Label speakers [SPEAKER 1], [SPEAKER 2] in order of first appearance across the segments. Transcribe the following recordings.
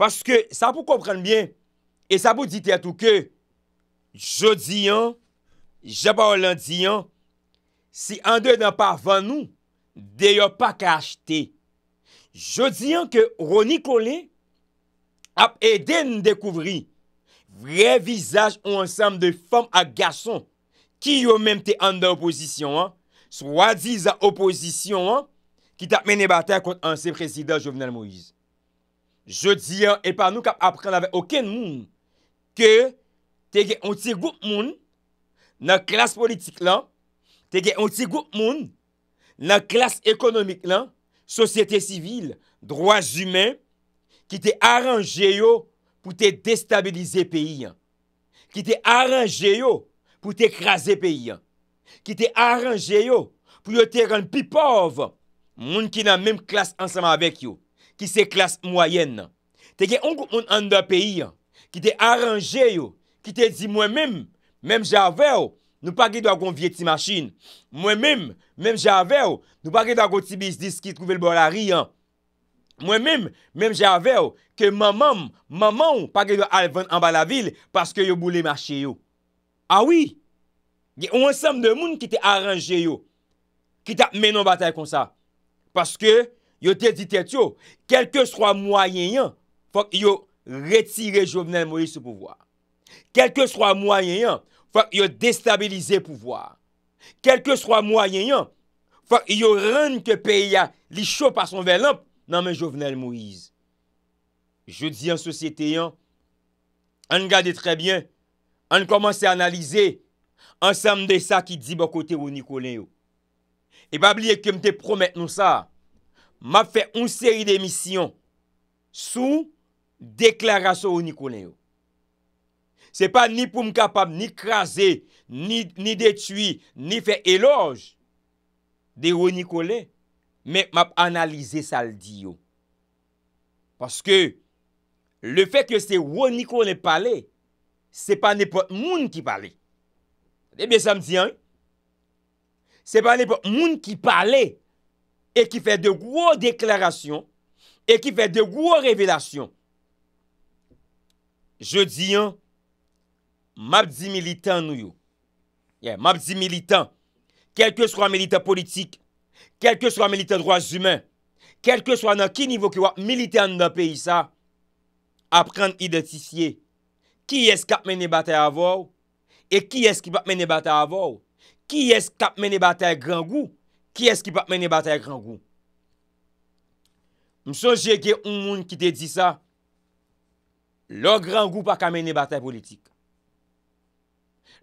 [SPEAKER 1] Paske, sa pou komprene bien, e sa pou dite a touke, jodi an, jaba olandi an, si an dey dan pa van nou, dey yo pa kache te. Jodi an ke Roni Kole, ap e den dekouvri, vre vizaj ou ansam de fom a gason, ki yo menm te an da oposisyon an, swa diz a oposisyon an, ki tap men e batè kont an se presidè jovenel Moïse. Je di an, e pa nou kap aprena ve oken moun, ke te ge onti gout moun nan klas politik lan, te ge onti gout moun nan klas ekonomik lan, sosyete sivil, droaz ymen, ki te aranje yo pou te destabilize peyi an, ki te aranje yo pou te krasi peyi an, ki te aranje yo pou yo te ren pi pov, moun ki nan menm klas ansama bekyo, ki se klas mwayen nan. Te gen onkou moun an da peyi an, ki te aranje yo, ki te di mwen mim, mwen jave yo, nou pa ge do akon vye ti machin. Mwen mim, mwen jave yo, nou pa ge do akon tibis dis ki truvel bolari an. Mwen mim, mwen jave yo, ke mamam, mamam, pa ge do alvan an ba la vil, paske yo boule machin yo. Awi, gen onkou moun ki te aranje yo, ki tap menon batay kon sa. Paske, yo te ditet yo, kelke swa mwayen yon, fok yo retire Jovenel Moïse sou pouvoar. Kelke swa mwayen yon, fok yo destabilize pouvoar. Kelke swa mwayen yon, fok yo renke peya li chou pa son velanp, nan men Jovenel Moïse. Je di an sosyete yon, an gade trebyen, an komanse analize, ansem de sa ki di bokote ou Nikolay ou. E bab liye kemte promet nou sa, map fè un seri de misyon sou deklarasyon wou ni konen yo. Se pa ni pou m kapab, ni krasè, ni detui, ni fè eloj de wou ni konen, men map analize sal di yo. Paske le fèk yo se wou ni konen pale, se pa ne pot moun ki pale. Ebyen sa m diyan, se pa ne pot moun ki pale, E ki fè de gwo deklarasyon. E ki fè de gwo revelasyon. Je di yon. Mabdi militan nou yo. Mabdi militan. Kelke swan militan politik. Kelke swan militan droaz yumen. Kelke swan nan ki nivou ki wap militan nan peyi sa. A pren identisye. Ki eskap men e batay avou. E ki eskap men e batay avou. Ki eskap men e batay gran gou. Ki eski pa mene batay gran gou? M sonje gen yon moun ki te di sa, lor gran gou pa ka mene batay politik.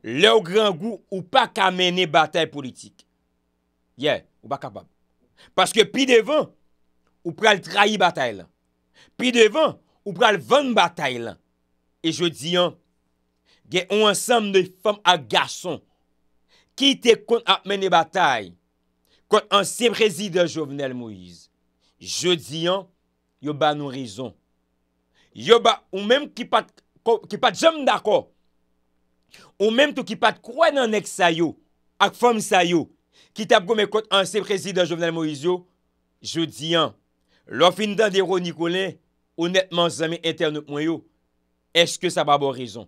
[SPEAKER 1] Lor gran gou ou pa ka mene batay politik. Ye, ou pa kapab. Paske pi devan, ou pral trahi batay lan. Pi devan, ou pral van batay lan. E jw di an, gen yon ansam de fom a gason, ki te kont ap mene batay, ki te kont ap mene batay, kont anse prezident Jovenel Moïse, je diyan, yo ba nou rezon. Yo ba, ou menm ki pat, ki pat jem dakor, ou menm tou ki pat kwen anek sayo, ak fom sayo, ki tap gome kont anse prezident Jovenel Moïse yo, je diyan, lò fin dan dero Nikolay, ou netman zame eterno mwen yo, eske sa ba bo rezon.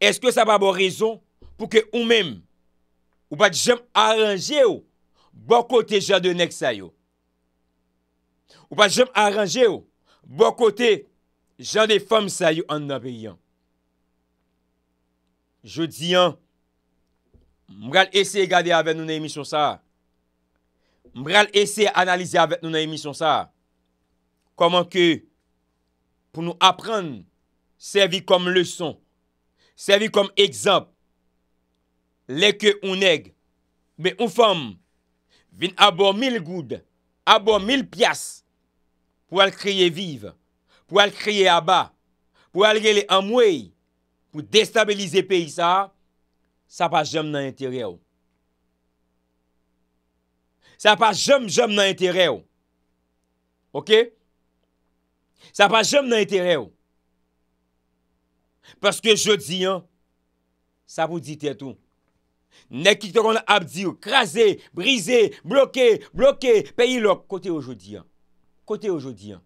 [SPEAKER 1] Eske sa ba bo rezon, pou ke ou menm, ou bat jem aranje yo, Bo kote jan de neg sayo. Ou pa jem aranje ou. Bo kote jan de fom sayo an nabeyan. Jou diyan. Mbrel ese gade avè nou nan emisyon sa. Mbrel ese analize avè nou nan emisyon sa. Koman ke. Pou nou apren. Servi kom leson. Servi kom ekzamp. Lè ke ou neg. Mbe ou fom. vin abo mil goud, abo mil pias, pou al kriye vive, pou al kriye aba, pou al gele amwey, pou destabilize pey sa, sa pa jom nan entereyo. Sa pa jom jom nan entereyo. Ok? Sa pa jom nan entereyo. Paske jodi an, sa pou dit etou. Nè ki te kon ap di yo, krasè, brise, bloke, bloke, peyi lòk, kote yo jodi an, kote yo jodi an,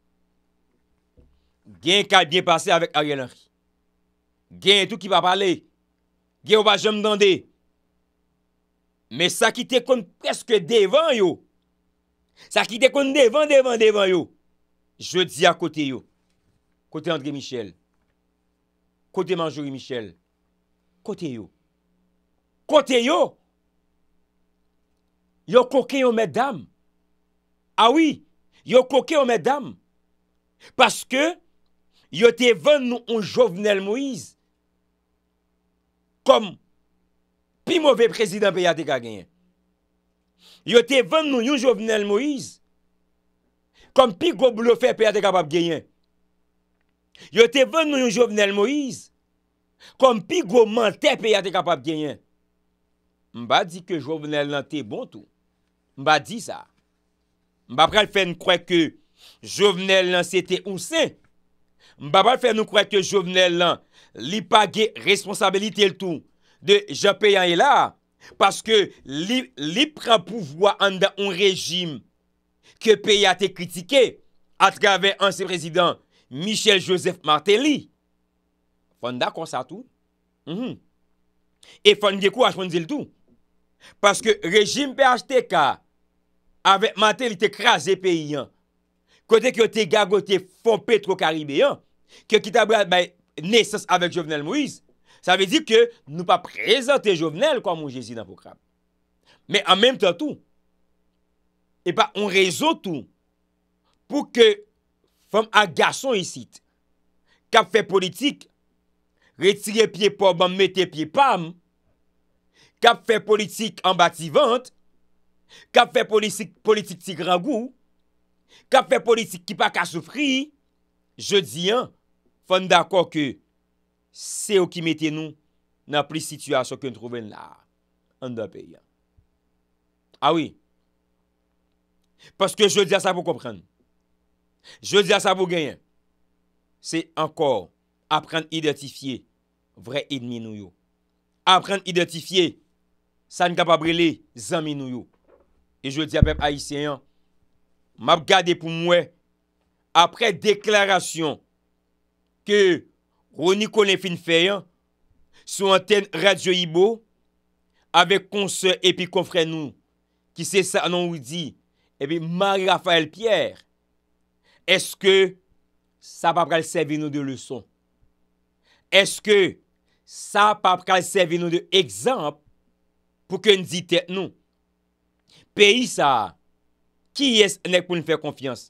[SPEAKER 1] gen kade gen pase avèk a gen lòk, gen tout ki pa pale, gen ou pa jom dande, mè sa ki te kon preske devan yo, sa ki te kon devan, devan, devan yo, je di a kote yo, kote André Michel, kote Manjouri Michel, kote yo. Kote yo, yo koke yon meddam. Awi, ah yo koke yon meddam. Paske, yo te ven nou yon jovenel Moïse. Kom pi mwove prezident pe yate ka genyen. Yo te ven nou yon jovenel Moïse. Kom pi gwo blofe pe yate ka pap genyen. Yo te ven nou yon jovenel Moïse. Kom pi gwo mante pe yate ka pap genyen. Mba di ke jovenel nan te bon tou. Mba di sa. Mba prel fen kwen ke jovenel nan se te ou se. Mba prel fen kwen ke jovenel nan li page responsabilite l tou. De ja peyan e la. Paske li pren pouvoi an da un rejim. Ke peyan te kritike. Atrave an se prezident Michel Joseph Martelly. Fon da kon sa tou. Mhm. E fon de kou a jpon de l tou. Paske rejim PHTK avè mantè li te krasè pe yon, kote kyo te gagote fon petro karime yon, kyo ki tabou yon nesans avèk Jovenel Moïse, sa ve di ke nou pa prezante Jovenel kwa moun jesi nan fokram. Men an menm tan tou, epa on rezo tou, pou ke fom an gason yisit, kap fè politik, retire pie pò, ban mette pie pòm, Kap fè politik an bati vant, kap fè politik ti gran gou, kap fè politik ki pa ka soufri, je di an, fèn d'akor ke, se ou ki mette nou, nan pli situasyon ke nou trouven la, an da pe ya. Awi, ah paske je di an sa pou kompren, je di an sa pou gen, se an kor, apren identifiye, vre idmi nou yo. Apren identifiye, San ka pa brele zanme nou yo. E jwè di apèp Aisyen, map gade pou mwen, apre deklarasyon, ke Roni konen fin feyen, sou anten Radio Ibo, ave konsen epi konfren nou, ki se sa anon ou di, epi Marie-Raphael Pierre, eske sa pa pral seve nou de lèson? Eske sa pa pral seve nou de ekzamp, pou ke n di tek nou, peyi sa, ki es ne pou n fè konfians,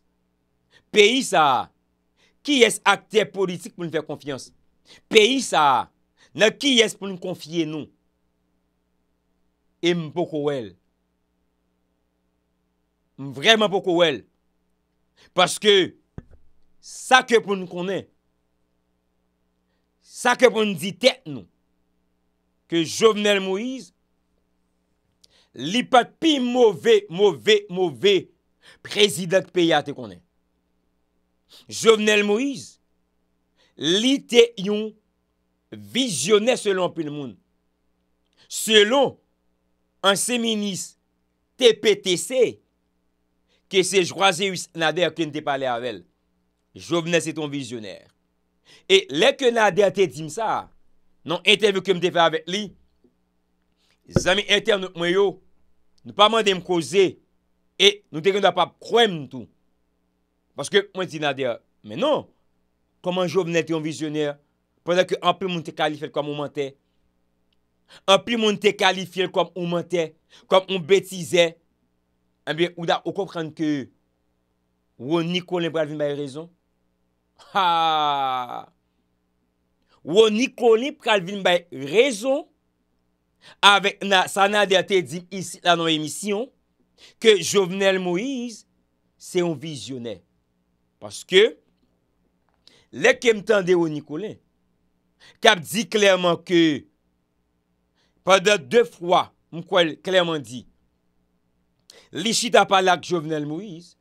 [SPEAKER 1] peyi sa, ki es akte politik pou n fè konfians, peyi sa, na ki es pou n konfie nou, e m pou kou el, m vreman pou kou el, paske, sa ke pou n konen, sa ke pou n di tek nou, ke Jovenel Moïse, Li pat pi mouve, mouve, mouve prezidat pe ya te konen. Jovenel Moïse, li te yon vizyoner selon pe l'moun. Selon an seminis TPTC, ke se jwaze us nader ke n te pale avèl. Jovenel se ton vizyoner. E leke nader te dim sa, nan enteve ke m te pale avèl li, zami ente an nou mwen yo, nou pa mande m koze, e nou te gen dap ap kouem nou tou, paske mwen ti nadere, menon, koman joun m nete yon vizyoner, pandan ke an pi moun te kalifel kwa moun mante, an pi moun te kalifel kwa moun mante, kwa moun betize, an eh be ou da ou kou pran ke, wou ni konen pralvin m bay rezon, wou ni konen pralvin m bay rezon, wou ni konen pralvin m bay rezon, sa nan dete di la nan emisyon ke Jovenel Moïse se yon vizyonè paske le kem tende ou Nikolè kap di klerman ke padat de fwa mkwen klerman di lichita palak Jovenel Moïse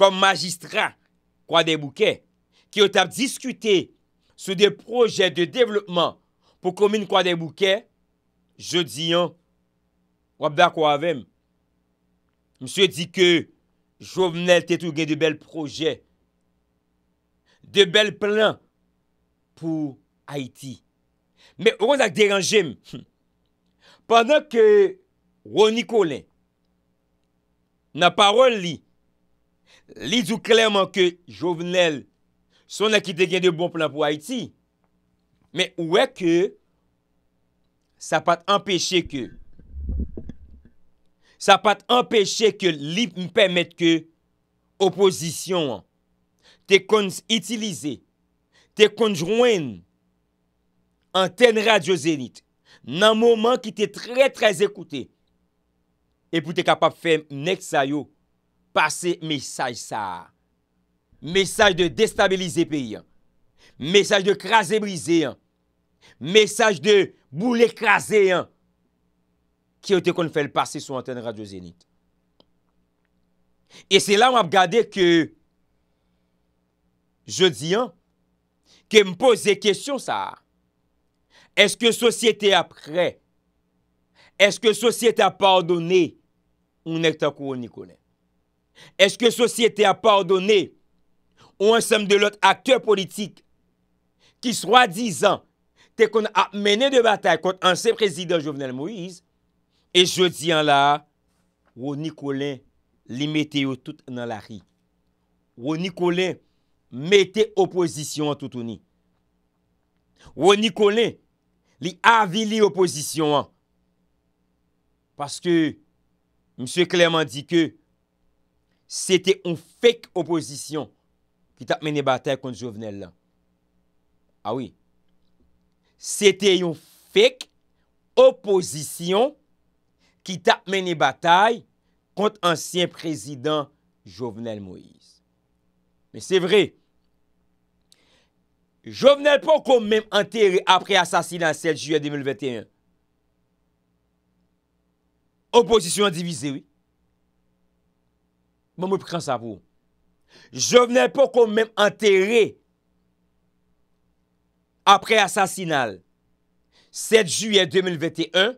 [SPEAKER 1] kom magistra kwa debouke ki ot ap diskute sou de proje de devlopman pou komine kwa debouke pou komine jodi an, wabda kwa avem, msye di ke, jow menel te tou gen de bel proje, de bel plan, pou Haiti. Me ou an ak deranje m, padan ke, wou ni konen, nan parol li, li djou klerman ke, jow menel, son akite gen de bon plan pou Haiti, me ou e ke, Sa pa te empèche ke... Sa pa te empèche ke li m'pèmète ke... Opposisyon an... Te konj itilize... Te konj rwen... Antèn radyo zenit... Nan mouman ki te trè trè zekoute... E pou te kapap fèm nek sa yo... Pase mesaj sa... Mesaj de destabilize peyi an... Mesaj de krasè brise an... Mesaj de... bou l'ekrase yon ki yo te kon fèl pasi sou antenne radyo zénit. E se la m ap gade ke je di yon ke m pose kèsyon sa eske sosye te apre eske sosye te ap pardonne ou nekta kou ou ni konen. Eske sosye te ap pardonne ou ansem de lot akteur politik ki swa dizan te kon ap mene de batay kont anse prezident Jovenel Moïse, e jodi an la, wou Nikolay li mete yo tout nan la ri. Wou Nikolay mete opozisyon an toutouni. Wou Nikolay li avili opozisyon an. Paske, Mse Clément di ke, se te un fek opozisyon, ki tap mene batay kont Jovenel la. Awi, ah Se te yon fek opozisyon ki tap meni batay kont ansyen prezident Jovenel Moïse. Men se vre, Jovenel pou kon men enteri apre asasilansel juye 2021. Opozisyon an divize, oui. Mwen bon, mwen pren sa pou. Jovenel pou kon men enteri apre. apre asasinal, 7 juye 2021,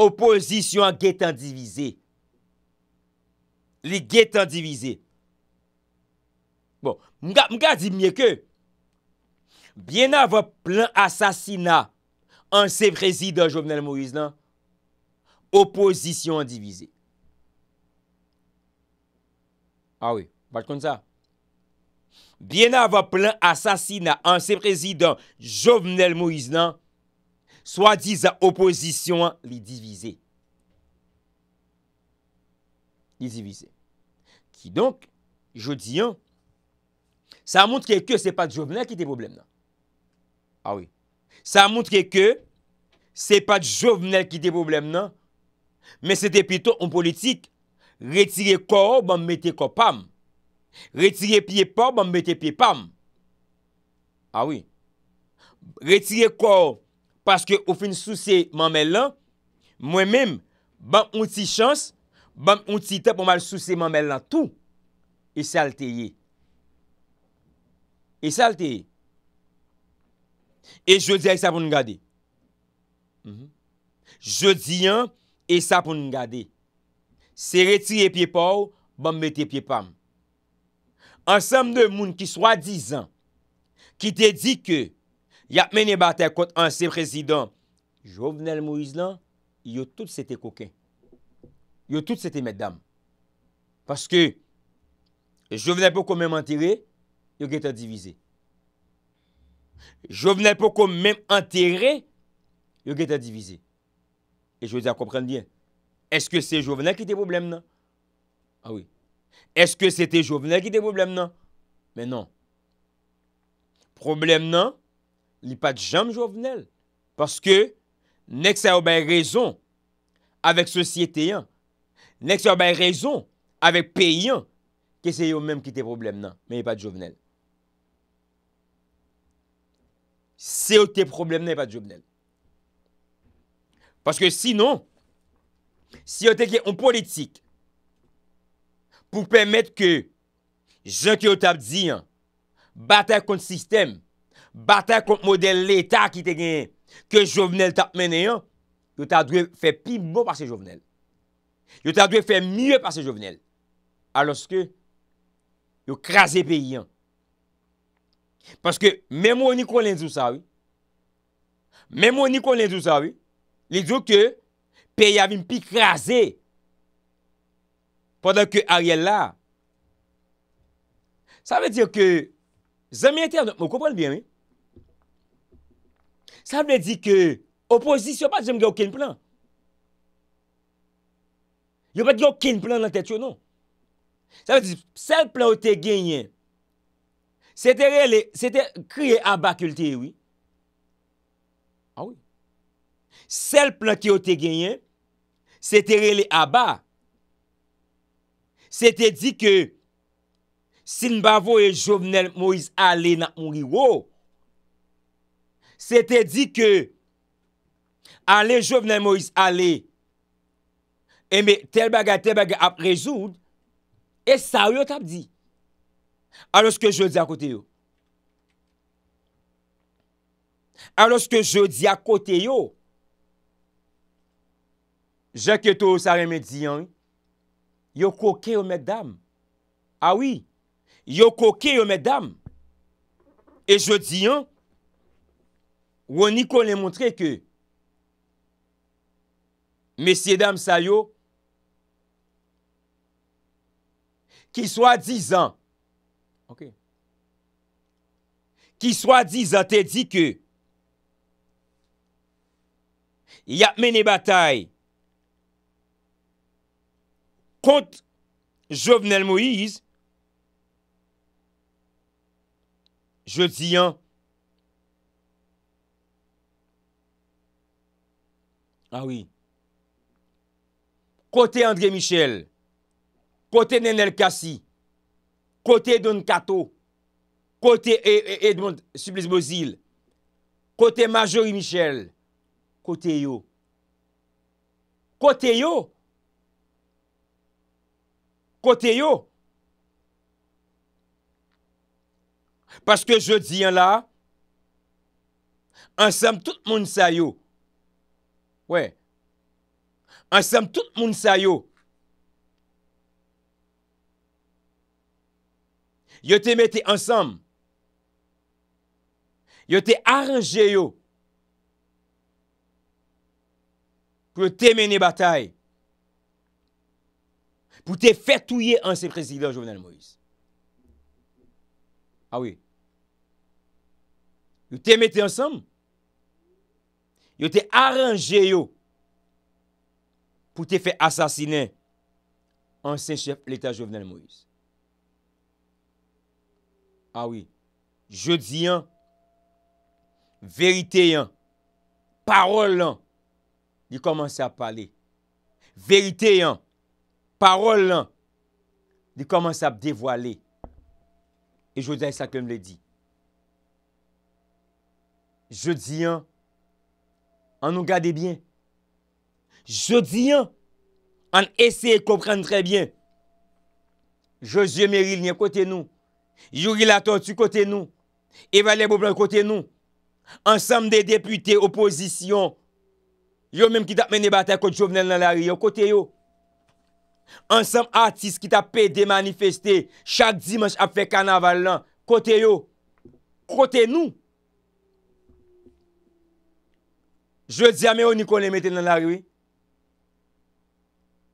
[SPEAKER 1] oposisyon gè tan divize. Li gè tan divize. Bon, mga di mye ke, bien ava plan asasina an se vrezi dan Jovenel Moïse lan, oposisyon divize. Awi, ah bat kon sa. Bien ava plan asasina an se prezident Jovenel Moïse nan, swa diz a oposisyon li divize. Li divize. Ki donk, jo diyan, sa moun tre ke se pat Jovenel ki te problem nan. Awi. Ah sa moun tre ke se pat Jovenel ki te problem nan, men se te pito an politik, retire kor ban mette kopam, Retire piepaw, bom bete piepam. Awi. Ah retire kwa, paske ou fin sou se man men lan, mwen men, bom unti chans, bom unti tep omal sou se man men lan tou, e salteye. E salteye. E jodiye sa pou nou gade. Mm-hmm. Jodiye sa pou nou gade. Se retire piepaw, bom bete piepam. Ansem de moun ki swa dizan, ki te di ke ya mene bata kont anse prezident, Jovenel Moizlan, yo tout sete koken. Yo tout sete meddam. Paske, jovenel pou kon men mante re, yo geta divize. Jovenel pou kon men mante re, yo geta divize. E jwè di a komprende diyen. Eske se jovenel ki te problem nan? A ah wè. Est-ce que c'était Jovenel qui était problème non? Mais non. Problème n'y a pas de jam Jovenel. Parce que, n'est-ce ben pas raison avec société yan. Nek a ben raison avec pays Que c'est eux même qui était problème non? Mais il pas de Jovenel. C'est eux des problèmes n'est pas de Jovenel. Parce que sinon, si vous était en politique pou pwemet ke jan ki yo tap diyan, batak kont sistem, batak kont model l'Etat ki te genyen, ke jovenel tap menenyan, yo ta dwe fe pi mou pa se jovenel. Yo ta dwe fe mye pa se jovenel. Aloske, yo krasen pe yon. Paske, mèm wè ni kon lèndou sa wè, mèm wè ni kon lèndou sa wè, lèdou ke pe yavim pi krasen, Pendan ke a rye la. Sa ve di ke, zan miye ter, moun kompran bie men. Sa ve di ke, oposisyon pa jom gen okin plan. Yon pa gen okin plan nan tè chou, non. Sa ve di, sel plan ou te genyen, se te re le, se te kriye abakil te wè. A wè. Sel plan ki ou te genyen, se te re le abakil, Se te di ke sin bavo e jovenel Moïse Ale nan mouni wou. Oh! Se te di ke ale jovenel Moïse Ale eme tel baga tel baga ap rezoud. E sa yot ap di. A loske je di akote yo. A loske je di akote yo. Je ke tou sa reme di yon. Yo koke yo me dam. Awi. Ah yo koke yo me dam. E je di an. Ou an yi kon le montre ke. Mesye dam sayo. Ki swa di zan. Ok. Ki swa di zan te di ke. Ya meni batay. Kote Jovenel Moïse, Jeud Ziyan, Awi, ah Kote André Michel, Kote Nenel Kassi, Kote Don Kato, Kote e- Edmond Sublesbozil, Kote Majorie Michel, Kote Yo, Kote Yo, Kote Yo, Kote yo. Paske je diyan la. Ansem tout moun sa yo. We. Ansem tout moun sa yo. Yo te mette ansam. Yo te aranje yo. Kwe temene batay. Kwe temene batay. pou te fè touye anse prezident Jovenel Moïse. A ah wè. Yo te mette ansam. Yo te aranje yo pou te fè asasine anse chepe l'Etat Jovenel Moïse. A ah wè. Je di an, verite an, parol an, li komanse a pale. Verite an, Parol lan, di koman sa ap devoyle. E jodi a yon sa kem le di. Jodi a, an nou gade bien. Jodi a, an ese yon komprende tre bien. Jodi a meri liye kote nou. Yori la to tu kote nou. E valen bo blan kote nou. Ansem de depute oposisyon. Yo menm ki dat men e batakot jovenel nan la ri yo kote yo. Ansem atis ki ta pe demanifeste Chak dimans ap fe kanaval lan Kote yo Kote nou Je di ame ou niko le mette nan la rwi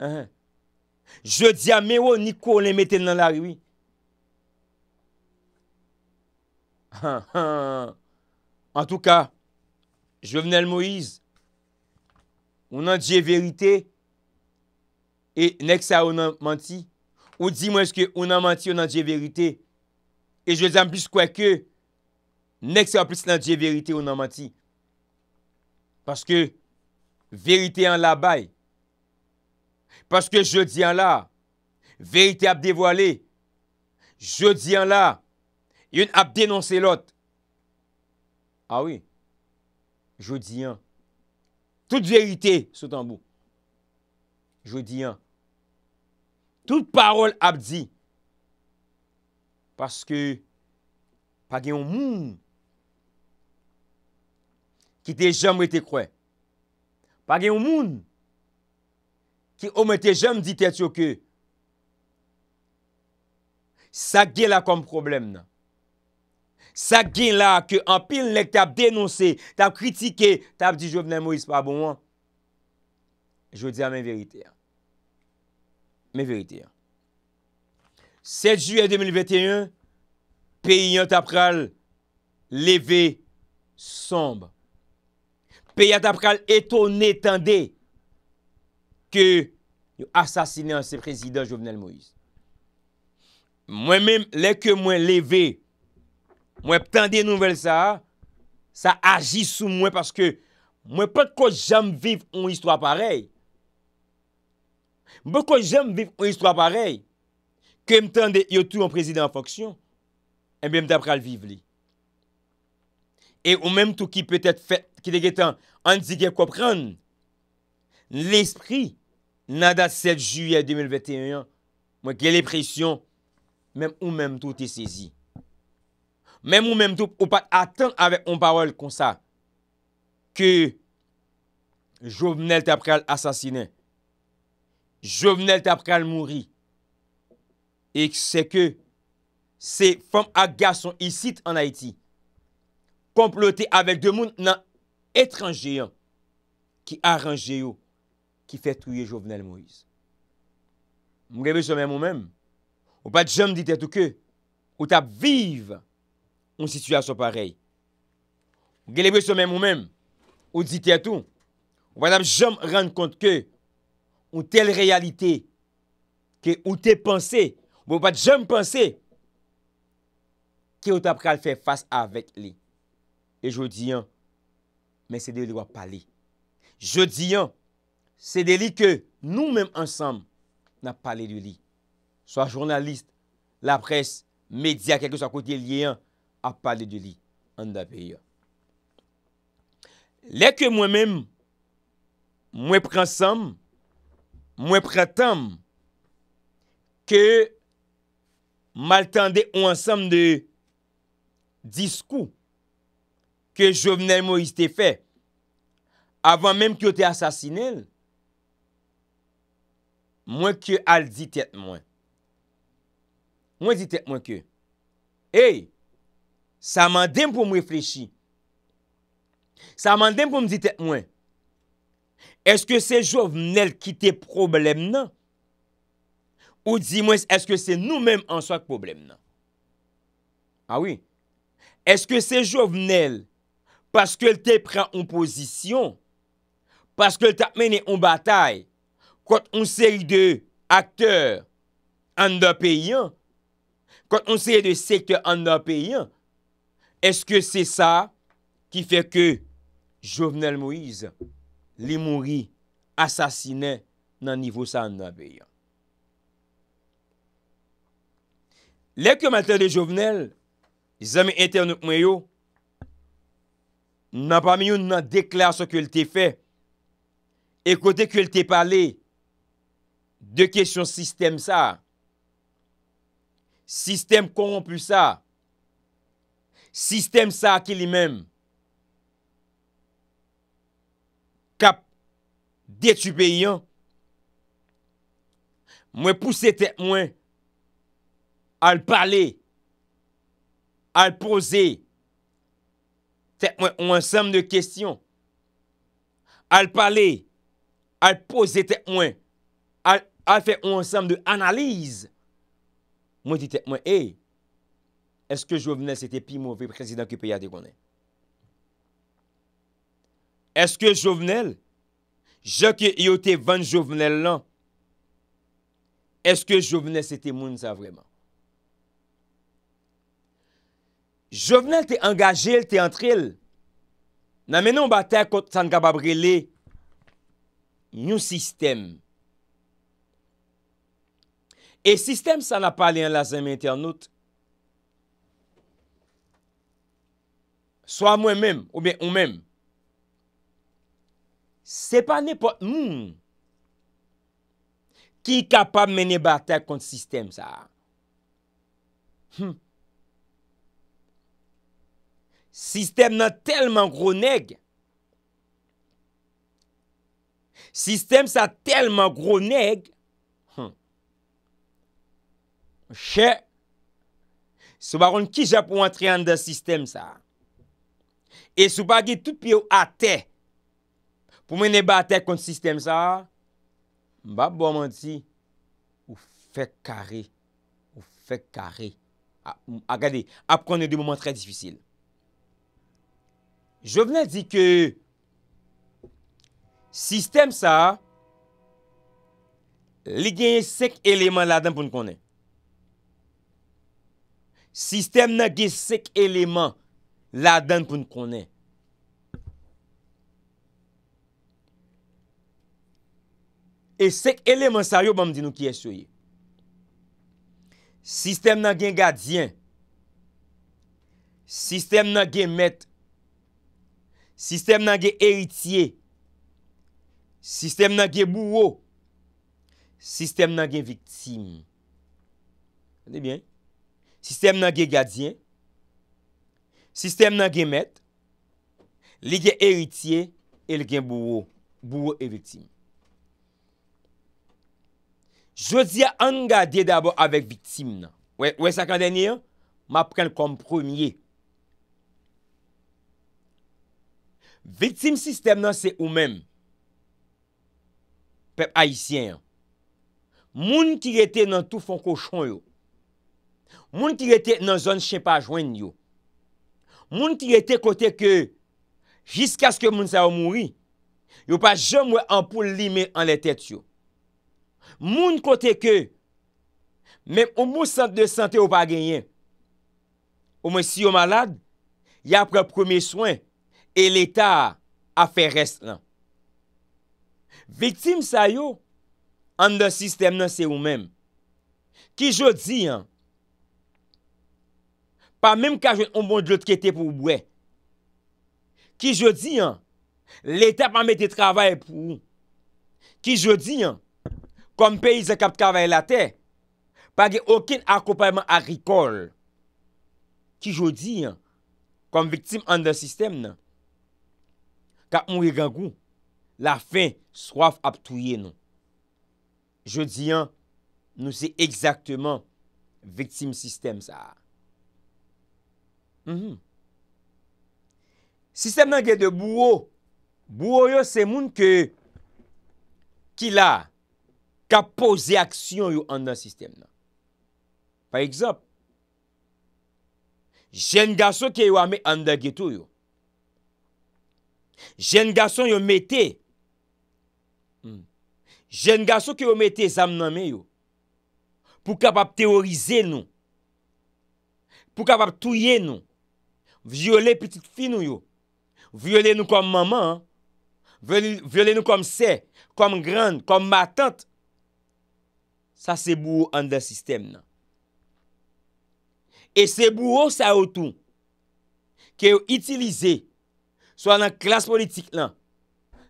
[SPEAKER 1] uh-huh. Je di ame ou niko le mette nan la rwi uh-huh. En tou ka Je venel Moise Ou nan diye verite E nek sa ou nan manti, ou di mwen eske ou nan manti ou nan dje verite. E je di an plus kwa ke, nek sa ou an plus nan dje verite ou nan manti. Paske verite an la bay. Paske je di an la, verite ap devoale. Je di an la, yon ap denonse lot. A ah we, je di an. Tout verite sou tambou. Je di an. Tout parol ap di. Paske pa gen yon moun ki te jom ete kwen. Pa gen yon moun ki om ete jom dit ete yo ke. Sa gen la kom problem nan. Sa gen la ke an pil nek ta denonse, ta kritike, ta ap di jop nan mou ispa bon wan. Je ou di a men verite a. Me verite ya. 7 juye 2021, pey yon tapral leve sombe. Pey yon tapral eto ne tende ke yon asasine an se prezident Jovenel Moïse. Mwen men, le ke mwen leve mwen tende nouvel sa, sa agi sou mwen paske mwen pa kwa jam viv yon histwa parey. Mbeko jem viv ou istwa parey Kèm tan de yotou an prezident fonksyon Mbe mtap pral viv li E ou mèm tou ki pètèt fèt Kile gètan an zikèp kopran L'esprit Nan dat 7 juyè 2021 Mwen gè l'epresyon Mèm ou mèm tou te sezi Mèm ou mèm tou Ou pat atan ave on parol kon sa Kè Jou mnel tap pral asasinè Jovenel tap pral mouri. E se ke se fom a gason isit an Haiti. Komplote avek demoun nan etranjeyon. Ki aranjeyo. Ki fetouye jovenel mouri. Mw gelebe se men mou men. Ou pa jom dit etou ke. Ou tap vive. Un sityasyon parey. Mw gelebe se men mou men. Ou dit etou. Ou pa tap jom rend kont ke. Ou tel realite, Ke ou te pense, Ou pat jem pense, Ke ou ta pral fè fase avèk li. E jodi an, Men se de li wap pale. Jodi an, Se de li ke nou men ansam, Nap pale li li. So a jurnalist, La pres, Mediak, Eke so a kote li an, Ap pale li li. An da be yon. Le ke mwen men, Mwen pre ansam, Mwen pre ansam, Mwen pretenm ke mal tende ou ansam de diskou ke jovenel Moïse te fe avan menm ki yo te asasinil, mwen ke al ditet mwen. Mwen ditet mwen ke. Hey, sa man dem pou mwen reflechi. Sa man dem pou mwen ditet mwen. Eske se jovnel ki te problem nan? Ou di mwen eske se nou menm an sa problem nan? Awi. Ah eske se jovnel paske te pren an posisyon, paske te apmene an batay, kont on seri de akter an da peyen, kont on seri de sektor an da peyen, eske se sa ki feke jovnel mouize? li mouri, asasine nan nivou sa an nan beyan. Lè kèm alter de jovenel, zèmè inter nouk mwen yo, nan pami yo nan deklar so kèl te fè, ekote kèl te pale, de kèsyon sistem sa, sistem korompu sa, sistem sa ki li mèm, Kap detubeyan, mwen pouse te mwen al pale, al pose te mwen ou ansam de kestyon, al pale, al pose te mwen, al fe ou ansam de analize, mwen di te mwen, eh, e, eske jo vnen se te pi mouvi prezident ki pe yade konen? Eske jovenel? Jok yo te ven jovenel lan, eske jovenel se te moun sa vreman? Jovenel te angaje, te entrel. Nan menon batè kote san gababrele nou sistem. E sistem sa na pale an la zem ente an not. So a mwen men, ou men ou men, Se pa nepo, moum. Ki kapab mene batak kont sistem sa? Hm. Sistem nan telman gro neg. Sistem sa telman gro neg. Hm. Che. Soubaron ki japon antre an da sistem sa? E soubagi tout pi yo ateh. pou mè ne batè konti sistem sa, mbap bo mwen di, ou fè kare, ou fè kare, akade, ap konè de mouman trè difícil. Je vè nan di ke, sistem sa, li genye sek eleman la dan pou n konè. Sistem nan genye sek eleman la dan pou n konè. E sek elemen sa yo bambi di nou ki esoye. Sistem nan gen gadjen. Sistem nan gen met. Sistem nan gen eritye. Sistem nan gen bourou. Sistem nan gen viktim. An de bien? Sistem nan gen gadjen. Sistem nan gen met. Li gen eritye. E li gen bourou. Bourou e viktim. Josia an gade d'abo avèk vitim nan. Ouè, ouè sa kan denye an? Ma pren kom premier. Vitim sistem nan se ou men. Pep haisyen an. Moun ki rete nan tou fon kouchon yo. Moun ki rete nan zon chen pa jwen yo. Moun ki rete kote ke, jiska skè moun sa ou mouri, yo pa jom we an pou limen an le tèt yo. Moun kote ke, men ou moun sante de sante ou pa genyen, ou mwen si yo malade, ya apre premier soin, e l'Etat afe rest lan. Victime sa yo, an de sistem nan se ou men. Ki jo di an, pa menm ka jen ou moun drote kete pou ou bwe. Ki jo di an, l'Etat pa mette travay pou ou. Ki jo di an, kom pe yi zek ap kavay la te, pa ge okin akopayman a rikol, ki jodi an, kom viktim an da sistem nan, ka mou yi gagou, la fe, swaf ap touye nan. Jodi an, nou se ekzakteman viktim sistem sa. Mhm. Sistem nan ge de bou ou, bou ou yo se moun ke ki la, ka pose aksyon yo an dan sistem nan. Par exemple, jen gason ki yo ame an da geto yo, jen gason yo mette, hmm, jen gason ki yo mette zan nan me yo, pou kapap teorize nou, pou kapap touye nou, viole petit fi nou yo, viole nou kom maman, viole nou kom se, kom grande, kom matante, Sa se bou an da sistem nan. E se bou an sa otou. Ke yo itilize. So an nan klas politik nan.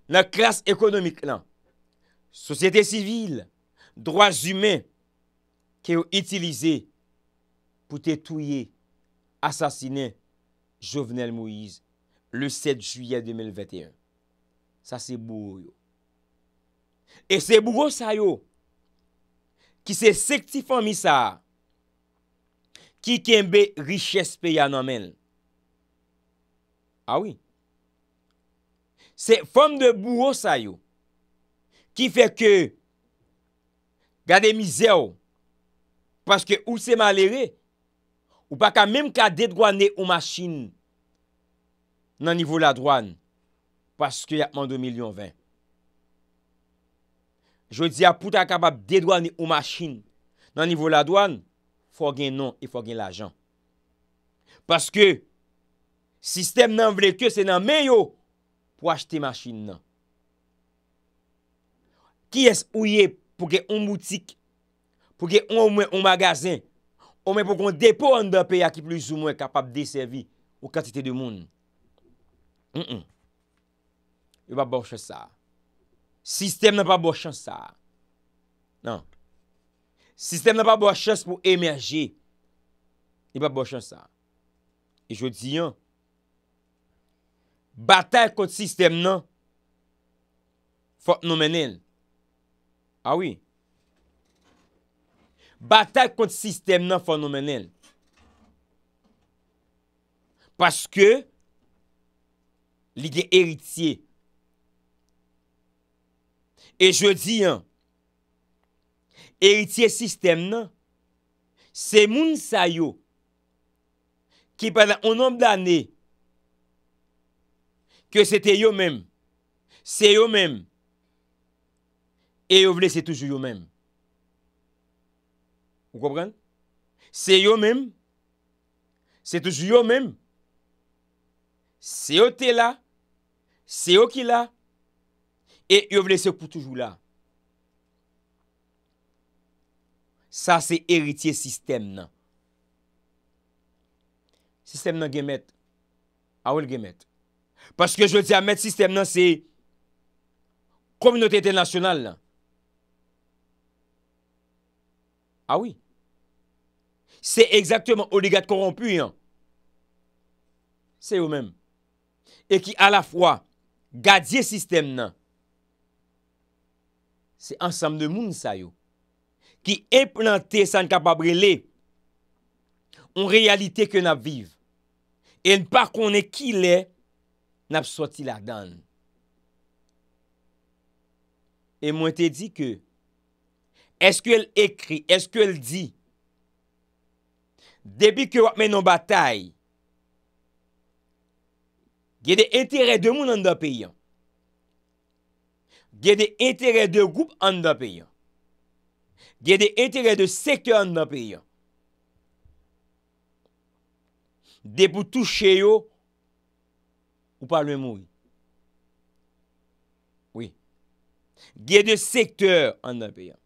[SPEAKER 1] Nan klas ekonomik nan. Sosyete sivil. Dwa zume. Ke yo itilize. Pou tetouye. Asasine. Jovenel Moise. Le 7 juyè 2021. Sa se bou yo. E se bou an sa yo. Ki se sektifon mi sa, ki kenbe riches pe ya nan men. Awi. Ah se fom de bou o sayo, ki fe ke gade mi zeo, paske ou se malere, ou pa ka mem ka dedwane ou masin nan nivou la dwane, paske yapman 2 milyon 20. Je wè di a pou ta kapap de douan ni ou machin nan nivou la douan, fò gen non e fò gen l'ajan. Paske, sistem nan vreke se nan men yo pou achete machin nan. Ki es ou ye pou ge ou moutik, pou ge ou mwen ou magazin, ou men pou kon depo an da peya ki plus ou mwen kapap deservi ou kantite de moun. Yo pa bòche bon sa a. Sistem nan pa bwa chans sa. Nan. Sistem nan pa bwa chans pou emerje. Ni pa bwa chans sa. E jwè diyan. Batal kont sistem nan. Fonomenel. Awi. Ah Batal kont sistem nan fonomenel. Paske. Lide eritye. E je di an, eritye sistem nan, se moun sa yo, ki pa nan onan blane, ke se te yo men, se yo men, e yo vle se toujou yo men. Ou kompran? Se yo men, se toujou yo men, se yo te la, se yo ki la, E yo vle se pou toujou la. Sa se eritye sistem nan. Sistem nan gemet. A ah wel gemet. Paske je di a met sistem nan se kominote internasyonal nan. A ah wii. Se ekzaktouman oligat korompuyen. Se yo menm. E ki a la fwa gadye sistem nan. se ansam de moun sa yo, ki e planté san kapabre le, on realite ke nap vive, e npa konen ki le, nap soti lak dan. E mwen te di ke, eske el ekri, eske el di, debi ke wap menon batay, ge de entere de moun an da pe yon, Gye de entere de goup an da peyi an. Gye de entere de sektè an da peyi an. Depou touche yo. Ou palwe mou. Oui. Gye de sektè an da peyi an.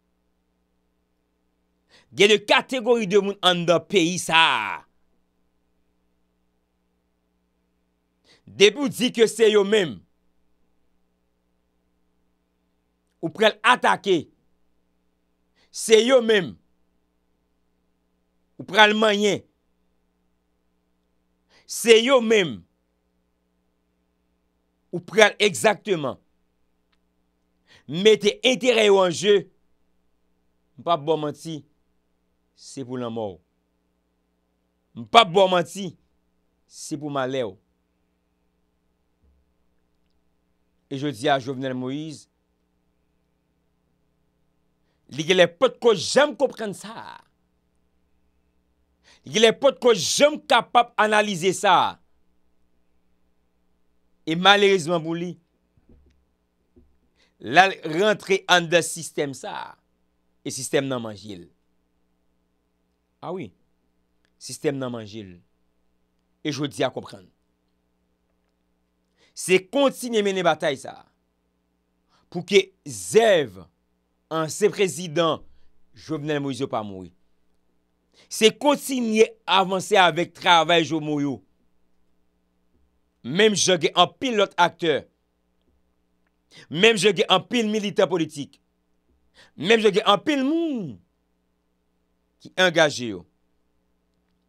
[SPEAKER 1] Gye de kategori de moun an da peyi sa. Depou di ke se yo menm. Ou pral atake. Se yo menm. Ou pral manyen. Se yo menm. Ou pral ekzaktman. Mete entere yo anje. Mpap bo man ti. Se pou lan mou. Mpap bo man ti. Se pou man lew. E je di a Jovenel Moïse. Li gen le pot ko jem kopren sa. Li gen le pot ko jem kapap analize sa. E malerizman mou li. La rentre an de sistem sa. E sistem nan manjil. Awi. Ah sistem nan manjil. E jwè di a kopren. Se kontine mene batay sa. Pou ke zev. Pou ke zev. an se prezident, jo vnen mou yon pa mou yon. Se kontinye avanse avik travèl, jo mou yon. Mem jogue an pil lot akteur. Mem jogue an pil milite politik. Mem jogue an pil moun. Ki engaje yon.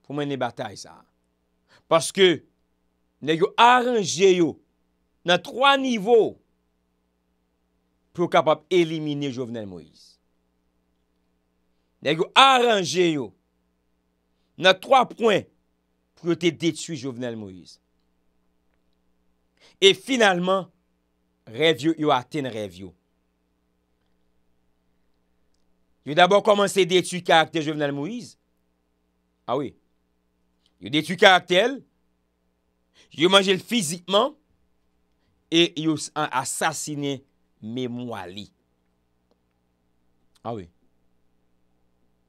[SPEAKER 1] Pou men ne batay sa. Paske, ne yon aranje yon nan troa nivou pou yo kapap elimine Jouvenel Moïse. Nè yo aranje yo, nan 3 pwen pou yo te detu Jouvenel Moïse. E finalman, revyo yo aten revyo. Yo d'abord komanse detu karakter Jouvenel Moïse. Ah a we, yo detu karakter, yo manje l fizikman, e yo asasine Jouvenel. Memoali. Awi.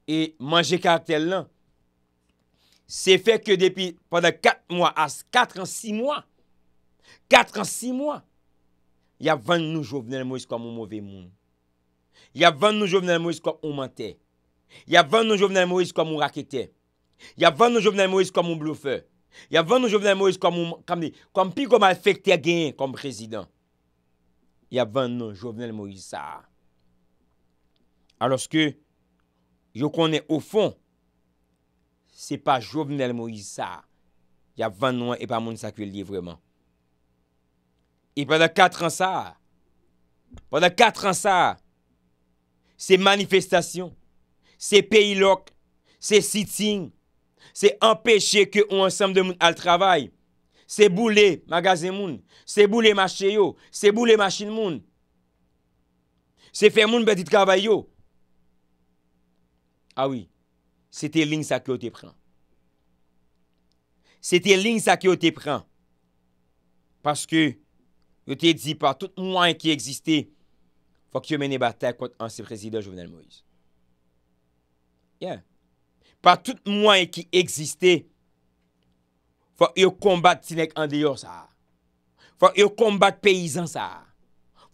[SPEAKER 1] E manje karatel nan, se fek yo depi padan 4 an 6 mwa, 4 an 6 mwa, ya van nou jovenel mwis kon mwove moun. Ya van nou jovenel mwis kon mwante. Ya van nou jovenel mwis kon mwakete. Ya van nou jovenel mwis kon mwbloufe. Ya van nou jovenel mwis kon mw... Kon pi kon mwafekte gen kon prezident. Il y a 20 ans, Jovenel Moïse. Alors que je connais au fond, ce n'est pas Jovenel Moïse. Il y a 20 ans et pas mon sacré vraiment. Et pendant 4 ans ça, pendant 4 ans ça, ces manifestations, ces pays lock, ces sitting, c'est empêcher que ensemble de monde travail. se boule magaze moun, se boule mache yo, se boule machine moun, se fè moun bedi travay yo. Awi, se te ling sa ki yo te pran. Se te ling sa ki yo te pran. Paske, yo te di pa tout mwen ki egziste, fok yo mene ba ta kont ansi prezidor Jovenel Moïse. Yeah. Pa tout mwen ki egziste, Fwa yo kombat ti nek andeyor sa. Fwa yo kombat peyizan sa.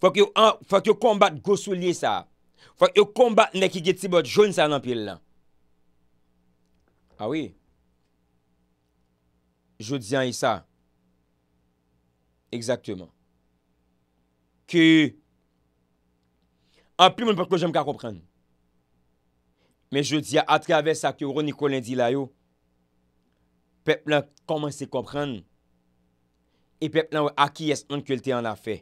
[SPEAKER 1] Fwa yo kombat gosou liye sa. Fwa yo kombat nek yi ge ti bot joun sa nan pil la. A ah we. Jou diyan yi sa. Eksaktouman. Ki. An pi moun pat ko jem ka kompren. Men jou diyan atrave sa ki ouro niko lendi la yo. pep lan koman se kompran, e pep lan wè a ki yès an külte an la fè,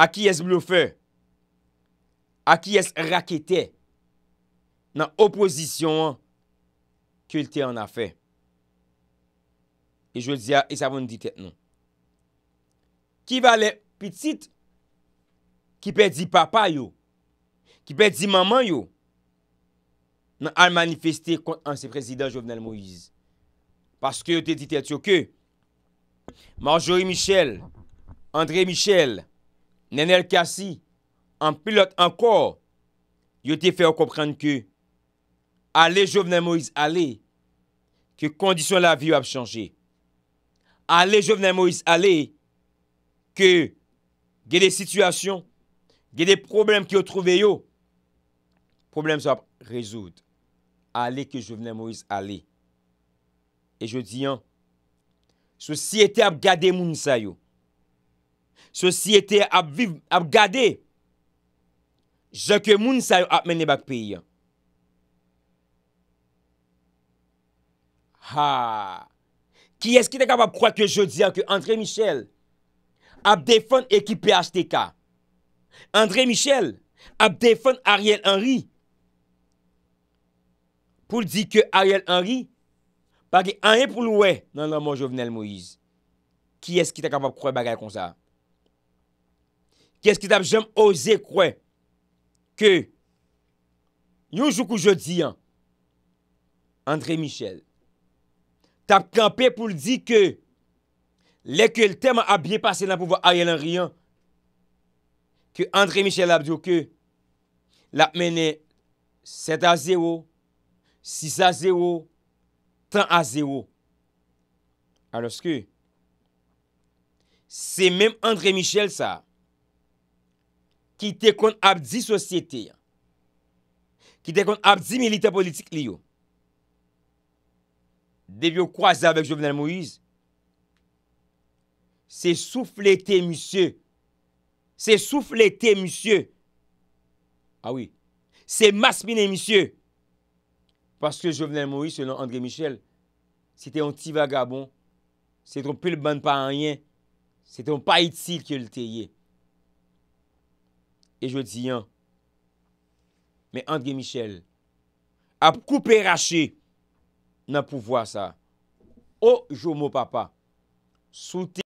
[SPEAKER 1] a ki yès blou fè, a ki yès rakete, nan opozisyon an külte an la fè. E jwèl diya, e savon di tèt nou. Ki valè piti, ki pe di papa yo, ki pe di maman yo, nan al manifeste kont an se prezident Jovenel Moïse. Paske yo te dit et yo ke, Marjorie Michel, André Michel, Nenel Kassi, an pilot ankor, yo te fe yo komprende ke, ale jovene Moïse ale, ke kondisyon la vi yo ap chanje. Ale jovene Moïse ale, ke, ge de situasyon, ge de problem ki yo trove yo, problem sa ap rezoud. Ale ke jovene Moïse ale, E jodi an... Sosi ete ap gade moun sa yo... Sosi ete ap gade... Joke moun sa yo ap men nebak peyi an... Ha... Ki eski te kap ap kwa ke jodi an... Ke André Michel... Ap defon ekipé HTK... André Michel... Ap defon Ariel Henry... Poul di ke Ariel Henry... Pa ki anye pou lwè nan nanman jovenel Moïse. Ki eski ta kapap kwen bagay kon sa? Ki eski ta jom oze kwen ke nyon chouk ou jodi an André Michel ta pkanpe pou ldi ke le ke l tema ap biye pase nan pou vwa aye lan riyan ke André Michel ap diyo ke la mene seta zewo sis a zewo 100 a 0. A loske, se men Andre Michel sa, ki te kon ap di sosyete, ki te kon ap di milite politik li yo. Debyo kwa ze avek Jovenel Moïse, se souflete misye, se souflete misye, ah se masmine misye, Paske jo vnen moui se nan André Michel, se te yon ti vagabon, se te yon pil ban pa anyen, se te yon pa iti ki yon teye. E jwet si yon, me André Michel, ap koupe rache, nan pou vwa sa. O, oh, jwou mou papa, sou te yon.